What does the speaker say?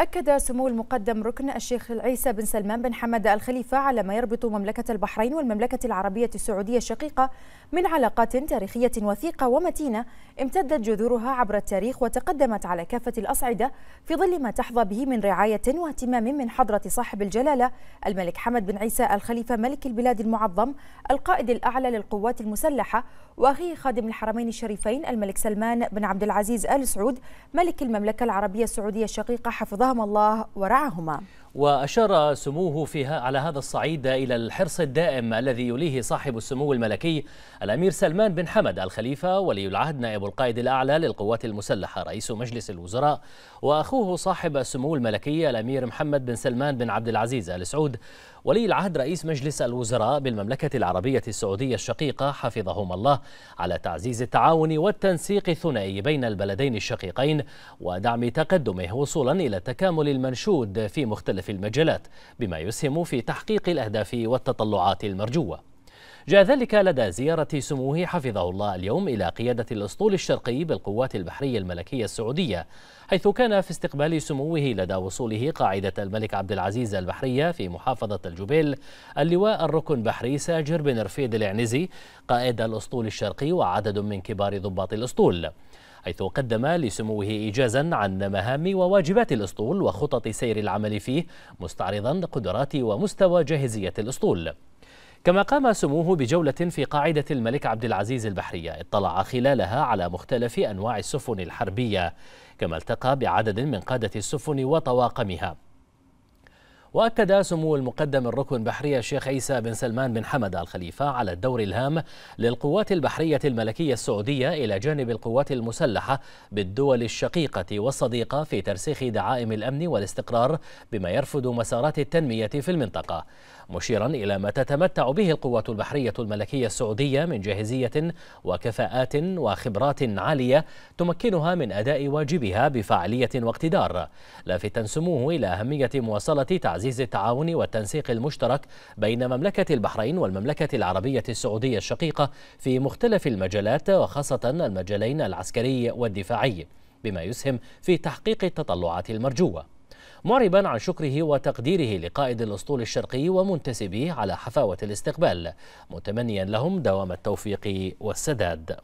أكد سمو المقدم ركن الشيخ العيسى بن سلمان بن حمد الخليفة على ما يربط مملكة البحرين والمملكة العربية السعودية الشقيقة من علاقات تاريخية وثيقة ومتينة امتدت جذورها عبر التاريخ وتقدمت على كافة الأصعدة في ظل ما تحظى به من رعاية واهتمام من حضرة صاحب الجلالة الملك حمد بن عيسى الخليفة ملك البلاد المعظم القائد الأعلى للقوات المسلحة وأخيه خادم الحرمين الشريفين الملك سلمان بن عبد العزيز آل سعود ملك المملكة العربية السعودية الشقيقة حفظه وفقهما الله ورعاهما وأشار سموه فيها على هذا الصعيد إلى الحرص الدائم الذي يليه صاحب السمو الملكي الأمير سلمان بن حمد الخليفة ولي العهد نائب القائد الأعلى للقوات المسلحة رئيس مجلس الوزراء وأخوه صاحب السمو الملكي الأمير محمد بن سلمان بن عبد العزيز آل سعود ولي العهد رئيس مجلس الوزراء بالمملكة العربية السعودية الشقيقة حفظهما الله على تعزيز التعاون والتنسيق الثنائي بين البلدين الشقيقين ودعم تقدمه وصولا إلى التكامل المنشود في مختلف مختلف المجالات بما يسهم في تحقيق الأهداف والتطلعات المرجوة جاء ذلك لدى زيارة سموه حفظه الله اليوم إلى قيادة الأسطول الشرقي بالقوات البحرية الملكية السعودية حيث كان في استقبال سموه لدى وصوله قاعدة الملك عبد العزيز البحرية في محافظة الجبيل اللواء الركن بحري ساجر بن رفيد العنزي قائد الأسطول الشرقي وعدد من كبار ضباط الأسطول حيث قدم لسموه إيجازا عن مهام وواجبات الأسطول وخطط سير العمل فيه مستعرضا قدرات ومستوى جاهزية الأسطول كما قام سموه بجولة في قاعدة الملك عبد العزيز البحرية اطلع خلالها على مختلف أنواع السفن الحربية كما التقى بعدد من قادة السفن وطواقمها وأكد سمو المقدم الركن البحري الشيخ عيسى بن سلمان بن حمد الخليفة على الدور الهام للقوات البحرية الملكية السعودية إلى جانب القوات المسلحة بالدول الشقيقة والصديقة في ترسيخ دعائم الأمن والاستقرار بما يرفض مسارات التنمية في المنطقة مشيرا إلى ما تتمتع به القوات البحرية الملكية السعودية من جاهزية وكفاءات وخبرات عالية تمكنها من أداء واجبها بفعالية واقتدار لافتا سموه إلى أهمية مواصلة تعزيز التعاون والتنسيق المشترك بين مملكة البحرين والمملكة العربية السعودية الشقيقة في مختلف المجالات وخاصة المجالين العسكري والدفاعي بما يسهم في تحقيق التطلعات المرجوه معربا عن شكره وتقديره لقائد الأسطول الشرقي ومنتسبيه على حفاوة الاستقبال متمنيا لهم دوام التوفيق والسداد